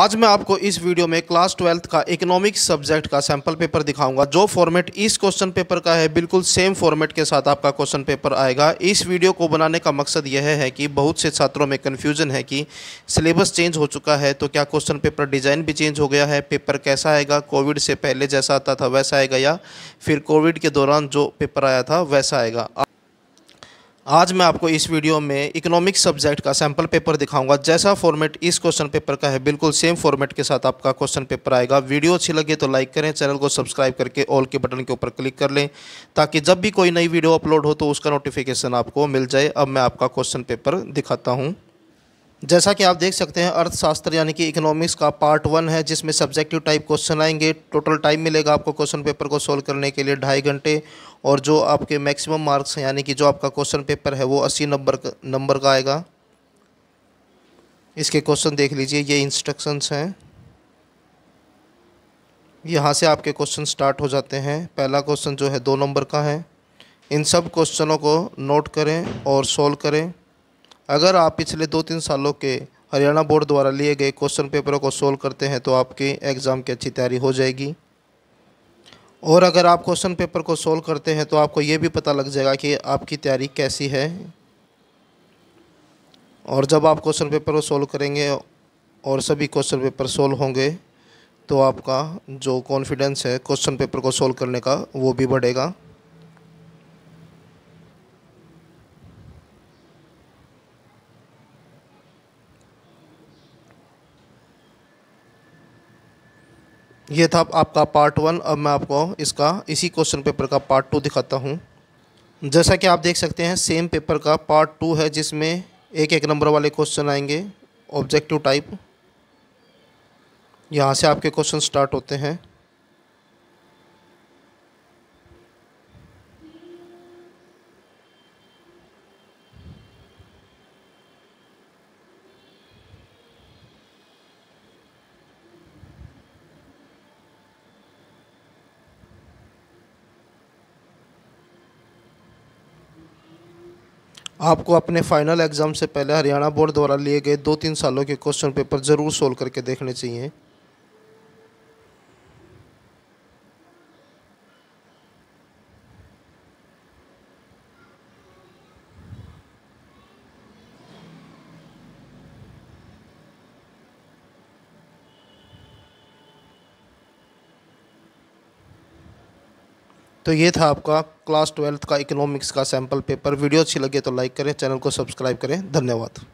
आज मैं आपको इस वीडियो में क्लास ट्वेल्थ का इकोनॉमिक सब्जेक्ट का सैम्पल पेपर दिखाऊंगा जो फॉर्मेट इस क्वेश्चन पेपर का है बिल्कुल सेम फॉर्मेट के साथ आपका क्वेश्चन पेपर आएगा इस वीडियो को बनाने का मकसद यह है कि बहुत से छात्रों में कन्फ्यूजन है कि सिलेबस चेंज हो चुका है तो क्या क्वेश्चन पेपर डिज़ाइन भी चेंज हो गया है पेपर कैसा आएगा कोविड से पहले जैसा आता था वैसा आएगा या फिर कोविड के दौरान जो पेपर आया था वैसा आएगा आज मैं आपको इस वीडियो में इकोनॉमिक सब्जेक्ट का सैम्पल पेपर दिखाऊंगा जैसा फॉर्मेट इस क्वेश्चन पेपर का है बिल्कुल सेम फॉर्मेट के साथ आपका क्वेश्चन पेपर आएगा वीडियो अच्छी लगे तो लाइक करें चैनल को सब्सक्राइब करके ऑल के बटन के ऊपर क्लिक कर लें ताकि जब भी कोई नई वीडियो अपलोड हो तो उसका नोटिफिकेशन आपको मिल जाए अब मैं आपका क्वेश्चन पेपर दिखाता हूँ जैसा कि आप देख सकते हैं अर्थशास्त्र यानी कि इकोनॉमिक्स का पार्ट वन है जिसमें सब्जेक्टिव टाइप क्वेश्चन आएंगे टोटल टाइम मिलेगा आपको क्वेश्चन पेपर को सोल्व करने के लिए ढाई घंटे और जो आपके मैक्सिमम मार्क्स हैं यानी कि जो आपका क्वेश्चन पेपर है वो अस्सी नंबर नंबर का आएगा इसके क्वेश्चन देख लीजिए ये इंस्ट्रक्शंस हैं यहाँ से आपके क्वेश्चन स्टार्ट हो जाते हैं पहला क्वेश्चन जो है दो नंबर का है इन सब क्वेश्चनों को नोट करें और सोल्व करें अगर आप पिछले दो तीन सालों के हरियाणा बोर्ड द्वारा लिए गए क्वेश्चन पेपरों को सोल्व करते हैं तो आपके एग्ज़ाम की अच्छी तैयारी हो जाएगी और अगर आप क्वेश्चन पेपर को सोल्व करते हैं तो आपको ये भी पता लग जाएगा कि आपकी तैयारी कैसी है और जब आप क्वेश्चन पेपर को सोल्व करेंगे और सभी क्वेश्चन पेपर सोल्व होंगे तो आपका जो कॉन्फिडेंस है क्वेश्चन पेपर को सोल्व करने का वो भी बढ़ेगा ये था आपका पार्ट वन अब मैं आपको इसका इसी क्वेश्चन पेपर का पार्ट टू दिखाता हूँ जैसा कि आप देख सकते हैं सेम पेपर का पार्ट टू है जिसमें एक एक नंबर वाले क्वेश्चन आएंगे ऑब्जेक्टिव टाइप यहाँ से आपके क्वेश्चन स्टार्ट होते हैं आपको अपने फाइनल एग्ज़ाम से पहले हरियाणा बोर्ड द्वारा लिए गए दो तीन सालों के क्वेश्चन पेपर ज़रूर सोल्व करके देखने चाहिए तो ये था आपका क्लास ट्वेल्थ का इकोनॉमिक्स का सैम्पल पेपर वीडियो अच्छी लगे तो लाइक करें चैनल को सब्सक्राइब करें धन्यवाद